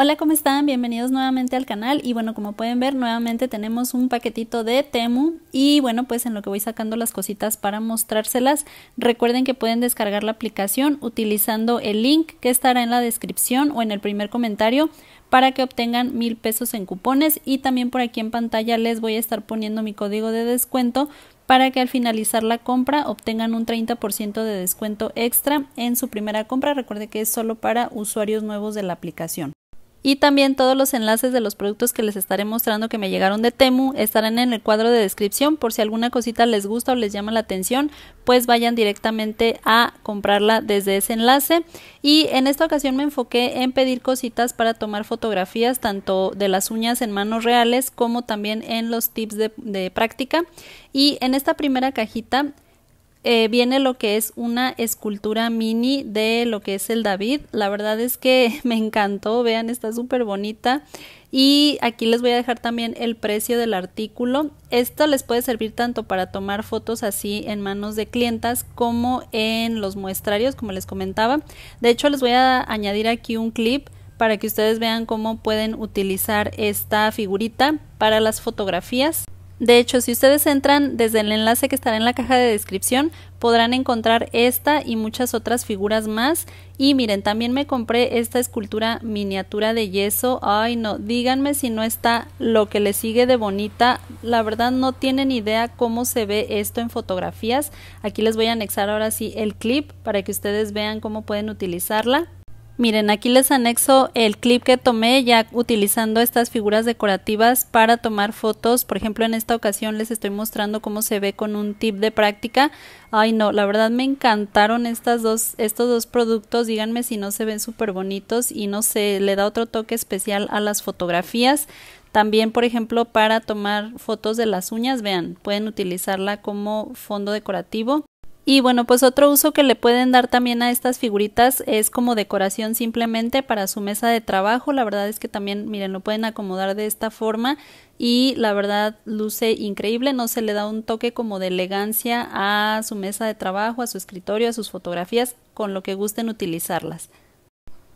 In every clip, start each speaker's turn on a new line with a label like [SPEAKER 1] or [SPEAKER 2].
[SPEAKER 1] Hola, ¿cómo están? Bienvenidos nuevamente al canal y bueno, como pueden ver, nuevamente tenemos un paquetito de Temu y bueno, pues en lo que voy sacando las cositas para mostrárselas, recuerden que pueden descargar la aplicación utilizando el link que estará en la descripción o en el primer comentario para que obtengan mil pesos en cupones y también por aquí en pantalla les voy a estar poniendo mi código de descuento para que al finalizar la compra obtengan un 30% de descuento extra en su primera compra. Recuerde que es solo para usuarios nuevos de la aplicación. Y también todos los enlaces de los productos que les estaré mostrando que me llegaron de Temu estarán en el cuadro de descripción por si alguna cosita les gusta o les llama la atención, pues vayan directamente a comprarla desde ese enlace. Y en esta ocasión me enfoqué en pedir cositas para tomar fotografías tanto de las uñas en manos reales como también en los tips de, práctica. Y en esta primera cajita eh, viene lo que es una escultura mini de lo que es el David. La verdad es que me encantó, vean, está súper bonita. Y aquí les voy a dejar también el precio del artículo. Esto les puede servir tanto para tomar fotos así en manos de clientas como en los muestrarios, como les comentaba. De hecho, les voy a añadir aquí un clip para que ustedes vean cómo pueden utilizar esta figurita para las fotografías. De hecho, si ustedes entran desde el enlace que estará en la caja de descripción, podrán encontrar esta y muchas otras figuras más. Y miren, también me compré esta escultura miniatura de yeso. Ay, no, díganme si no está lo que le sigue de bonita. La verdad no tienen idea cómo se ve esto en fotografías. Aquí les voy a anexar ahora sí el clip para que ustedes vean cómo pueden utilizarla. Miren, aquí les anexo el clip que tomé ya utilizando estas figuras decorativas para tomar fotos. Por ejemplo, en esta ocasión les estoy mostrando cómo se ve con un tip de práctica. Ay, no, la verdad me encantaron estos dos productos. Díganme si no se ven súper bonitos y no se le da otro toque especial a las fotografías. También, por ejemplo, para tomar fotos de las uñas, vean, pueden utilizarla como fondo decorativo. Y bueno, pues otro uso que le pueden dar también a estas figuritas es como decoración simplemente para su mesa de trabajo. La verdad es que también, miren, lo pueden acomodar de esta forma y la verdad luce increíble, no se le da un toque como de elegancia a su mesa de trabajo, a su escritorio, a sus fotografías, con lo que gusten utilizarlas.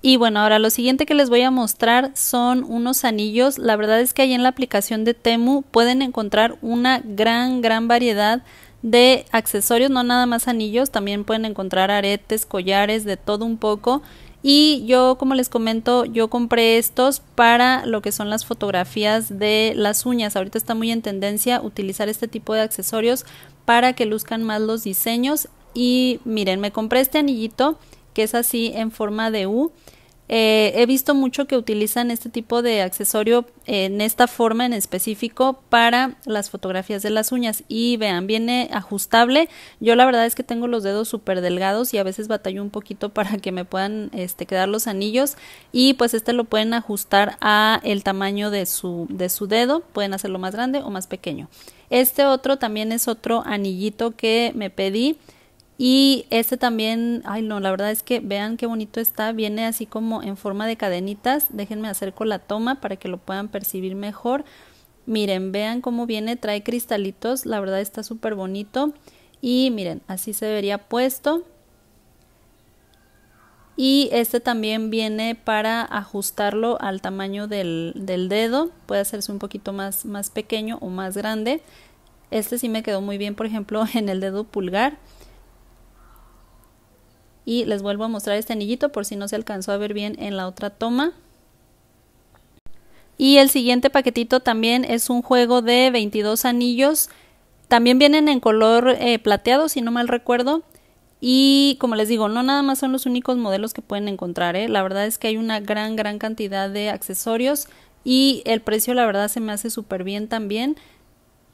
[SPEAKER 1] Y bueno, ahora lo siguiente que les voy a mostrar son unos anillos. La verdad es que ahí en la aplicación de Temu pueden encontrar una gran, gran variedad de accesorios, no nada más anillos, también pueden encontrar aretes, collares, de todo un poco. Y yo, como les comento, yo compré estos para lo que son las fotografías de las uñas. Ahorita está muy en tendencia utilizar este tipo de accesorios para que luzcan más los diseños. Y miren, me compré este anillito que es así en forma de U eh, he visto mucho que utilizan este tipo de accesorio en esta forma en específico para las fotografías de las uñas. Y vean, viene ajustable. Yo la verdad es que tengo los dedos súper delgados y a veces batallo un poquito para que me puedan este, quedar los anillos. Y pues este lo pueden ajustar a el tamaño de su, de su dedo. Pueden hacerlo más grande o más pequeño. Este otro también es otro anillito que me pedí. Y este también, ay no, la verdad es que vean qué bonito está, viene así como en forma de cadenitas, déjenme con la toma para que lo puedan percibir mejor. Miren, vean cómo viene, trae cristalitos, la verdad está súper bonito. Y miren, así se vería puesto. Y este también viene para ajustarlo al tamaño del, del dedo, puede hacerse un poquito más, más pequeño o más grande. Este sí me quedó muy bien, por ejemplo, en el dedo pulgar y les vuelvo a mostrar este anillito por si no se alcanzó a ver bien en la otra toma. Y el siguiente paquetito también es un juego de 22 anillos. También vienen en color eh, plateado, si no mal recuerdo. Y como les digo, no nada más son los únicos modelos que pueden encontrar. Eh. La verdad es que hay una gran, gran cantidad de accesorios. Y el precio la verdad se me hace súper bien también.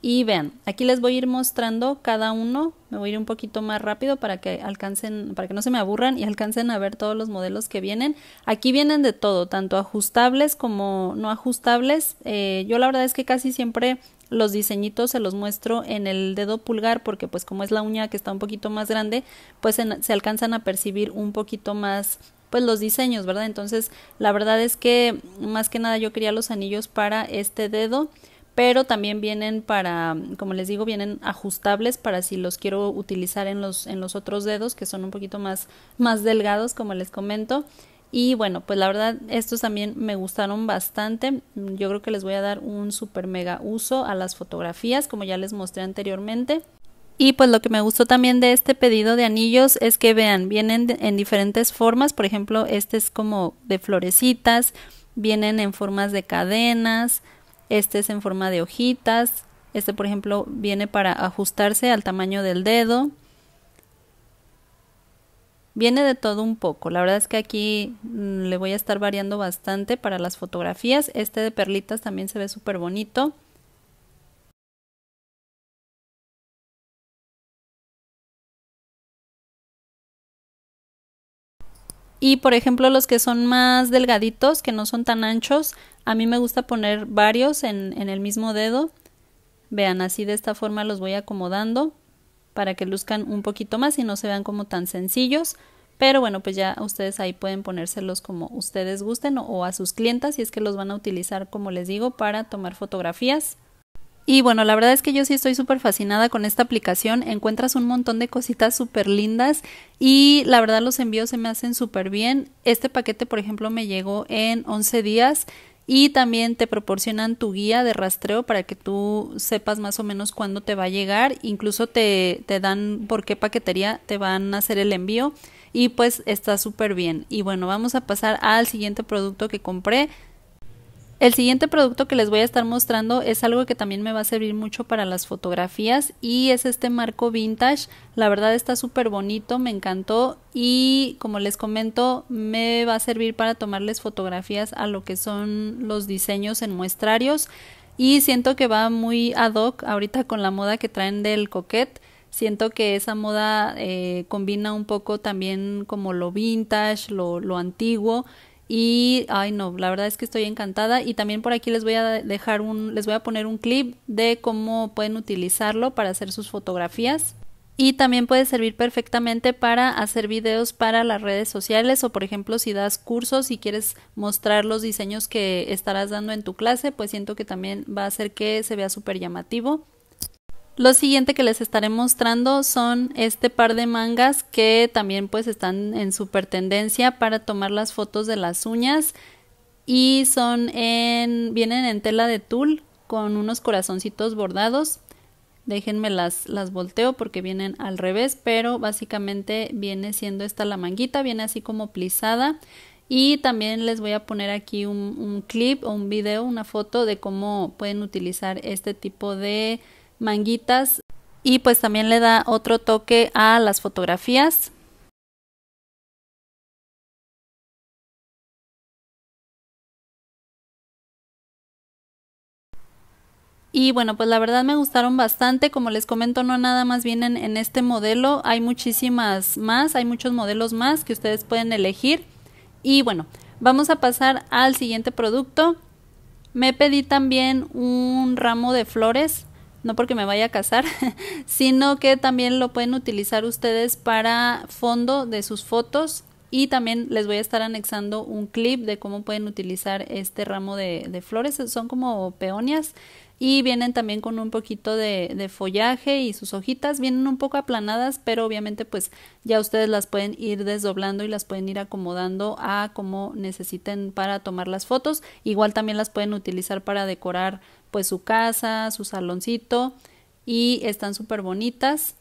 [SPEAKER 1] Y vean, aquí les voy a ir mostrando cada uno, me voy a ir un poquito más rápido para que alcancen, para que no se me aburran y alcancen a ver todos los modelos que vienen. Aquí vienen de todo, tanto ajustables como no ajustables. Eh, yo la verdad es que casi siempre los diseñitos se los muestro en el dedo pulgar porque pues como es la uña que está un poquito más grande, pues se alcanzan a percibir un poquito más pues los diseños, ¿verdad? Entonces la verdad es que más que nada yo quería los anillos para este dedo pero también vienen para, como les digo, vienen ajustables para si los quiero utilizar en los, en los otros dedos, que son un poquito más, más delgados, como les comento. Y bueno, pues la verdad, estos también me gustaron bastante. Yo creo que les voy a dar un super mega uso a las fotografías, como ya les mostré anteriormente. Y pues lo que me gustó también de este pedido de anillos es que vean, vienen en diferentes formas. Por ejemplo, este es como de florecitas, vienen en formas de cadenas, este es en forma de hojitas. Este, por ejemplo, viene para ajustarse al tamaño del dedo. Viene de todo un poco. La verdad es que aquí mm, le voy a estar variando bastante para las fotografías. Este de perlitas también se ve súper bonito. Y por ejemplo, los que son más delgaditos, que no son tan anchos, a mí me gusta poner varios en, en el mismo dedo. Vean, así de esta forma los voy acomodando para que luzcan un poquito más y no se vean como tan sencillos. Pero bueno, pues ya ustedes ahí pueden ponérselos como ustedes gusten o, o a sus clientas si es que los van a utilizar, como les digo, para tomar fotografías. Y bueno, la verdad es que yo sí estoy súper fascinada con esta aplicación. Encuentras un montón de cositas súper lindas y la verdad los envíos se me hacen súper bien. Este paquete, por ejemplo, me llegó en 11 días y también te proporcionan tu guía de rastreo para que tú sepas más o menos cuándo te va a llegar. Incluso te, te dan por qué paquetería te van a hacer el envío y pues está súper bien. Y bueno, vamos a pasar al siguiente producto que compré. El siguiente producto que les voy a estar mostrando es algo que también me va a servir mucho para las fotografías y es este marco vintage. La verdad está súper bonito, me encantó y como les comento me va a servir para tomarles fotografías a lo que son los diseños en muestrarios y siento que va muy ad hoc ahorita con la moda que traen del coquet. Siento que esa moda eh, combina un poco también como lo vintage, lo antiguo y, ay no, la verdad es que estoy encantada. Y también por aquí les voy a dejar un, les voy a poner un clip de cómo pueden utilizarlo para hacer sus fotografías. Y también puede servir perfectamente para hacer videos para las redes sociales o por ejemplo si das cursos y quieres mostrar los diseños que estarás dando en tu clase, pues siento que también va a hacer que se vea súper llamativo. Lo siguiente que les estaré mostrando son este par de mangas que también pues están en super tendencia para tomar las fotos de las uñas y son en vienen en tela de tul con unos corazoncitos bordados. Déjenme las, las volteo porque vienen al revés, pero básicamente viene siendo esta la manguita, viene así como plisada. Y también les voy a poner aquí un, un clip o un video, una foto de cómo pueden utilizar este tipo de manguitas y pues también le da otro toque a las fotografías. Y bueno, pues la verdad me gustaron bastante, como les comento, no nada más vienen en este modelo, hay muchísimas más, hay muchos modelos más que ustedes pueden elegir. Y bueno, vamos a pasar al siguiente producto. Me pedí también un ramo de flores no porque me vaya a casar, sino que también lo pueden utilizar ustedes para fondo de sus fotos y también les voy a estar anexando un clip de cómo pueden utilizar este ramo de, flores, son como peonias y vienen también con un poquito de, de, follaje y sus hojitas vienen un poco aplanadas pero obviamente pues ya ustedes las pueden ir desdoblando y las pueden ir acomodando a como necesiten para tomar las fotos igual también las pueden utilizar para decorar pues su casa, su saloncito y están súper bonitas.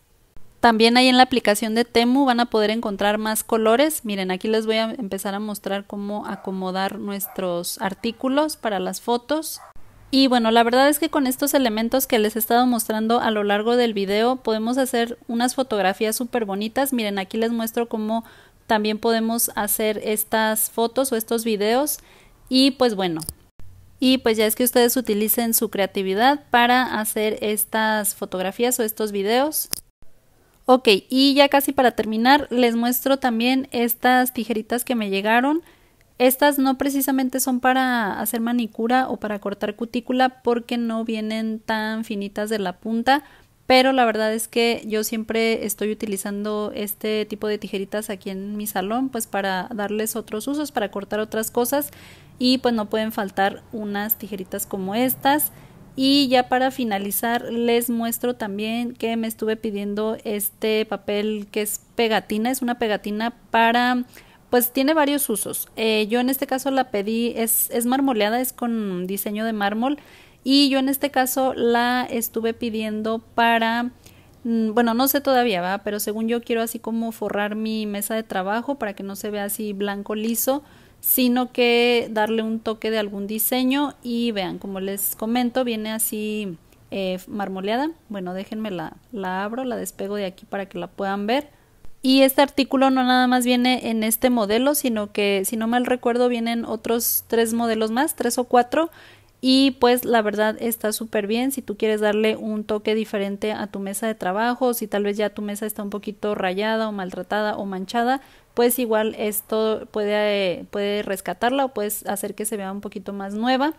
[SPEAKER 1] También ahí en la aplicación de Temu van a poder encontrar más colores. Miren, aquí les voy a empezar a mostrar cómo acomodar nuestros artículos para las fotos. Y bueno, la verdad es que con estos elementos que les he estado mostrando a lo largo del video podemos hacer unas fotografías súper bonitas. Miren, aquí les muestro cómo también podemos hacer estas fotos o estos videos. Y pues bueno, y pues ya es que ustedes utilicen su creatividad para hacer estas fotografías o estos videos. Ok, y ya casi para terminar les muestro también estas tijeritas que me llegaron. Estas no precisamente son para hacer manicura o para cortar cutícula porque no vienen tan finitas de la punta, pero la verdad es que yo siempre estoy utilizando este tipo de tijeritas aquí en mi salón pues para darles otros usos, para cortar otras cosas y pues no pueden faltar unas tijeritas como estas. Y ya para finalizar les muestro también que me estuve pidiendo este papel que es pegatina, es una pegatina para pues tiene varios usos. Eh, yo en este caso la pedí, es, es marmoleada, es con diseño de mármol. Y yo en este caso la estuve pidiendo para, mm, bueno, no sé todavía, va, pero según yo quiero así como forrar mi mesa de trabajo para que no se vea así blanco liso sino que darle un toque de algún diseño y vean, como les comento, viene así eh, marmoleada. Bueno, déjenme la, la abro, la despego de aquí para que la puedan ver. Y este artículo no nada más viene en este modelo, sino que, si no mal recuerdo, vienen otros tres modelos más, tres o cuatro, y pues la verdad está súper bien si tú quieres darle un toque diferente a tu mesa de trabajo, si tal vez ya tu mesa está un poquito rayada o maltratada o manchada, pues igual esto puede, puede rescatarla o puedes hacer que se vea un poquito más nueva.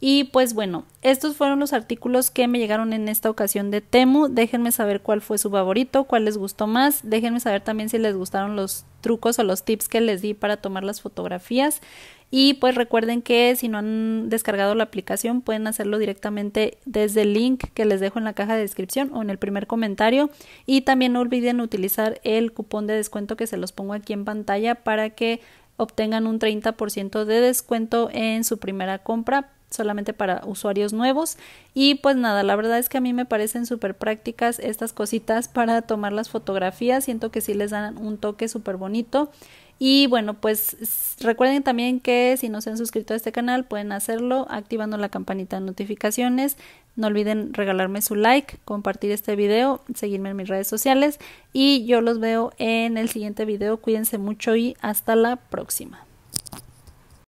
[SPEAKER 1] Y pues bueno, estos fueron los artículos que me llegaron en esta ocasión de Temu. Déjenme saber cuál fue su favorito, cuál les gustó más. Déjenme saber también si les gustaron los trucos o los tips que les di para tomar las fotografías. Y pues recuerden que si no han descargado la aplicación pueden hacerlo directamente desde el link que les dejo en la caja de descripción o en el primer comentario. Y también no olviden utilizar el cupón de descuento que se los pongo aquí en pantalla para que obtengan un 30% de descuento en su primera compra solamente para usuarios nuevos y pues nada, la verdad es que a mí me parecen súper prácticas estas cositas para tomar las fotografías, siento que sí les dan un toque súper bonito y bueno, pues recuerden también que si no se han suscrito a este canal pueden hacerlo activando la campanita de notificaciones. No olviden regalarme su like, compartir este video, seguirme en mis redes sociales y yo los veo en el siguiente video. Cuídense mucho y hasta la próxima.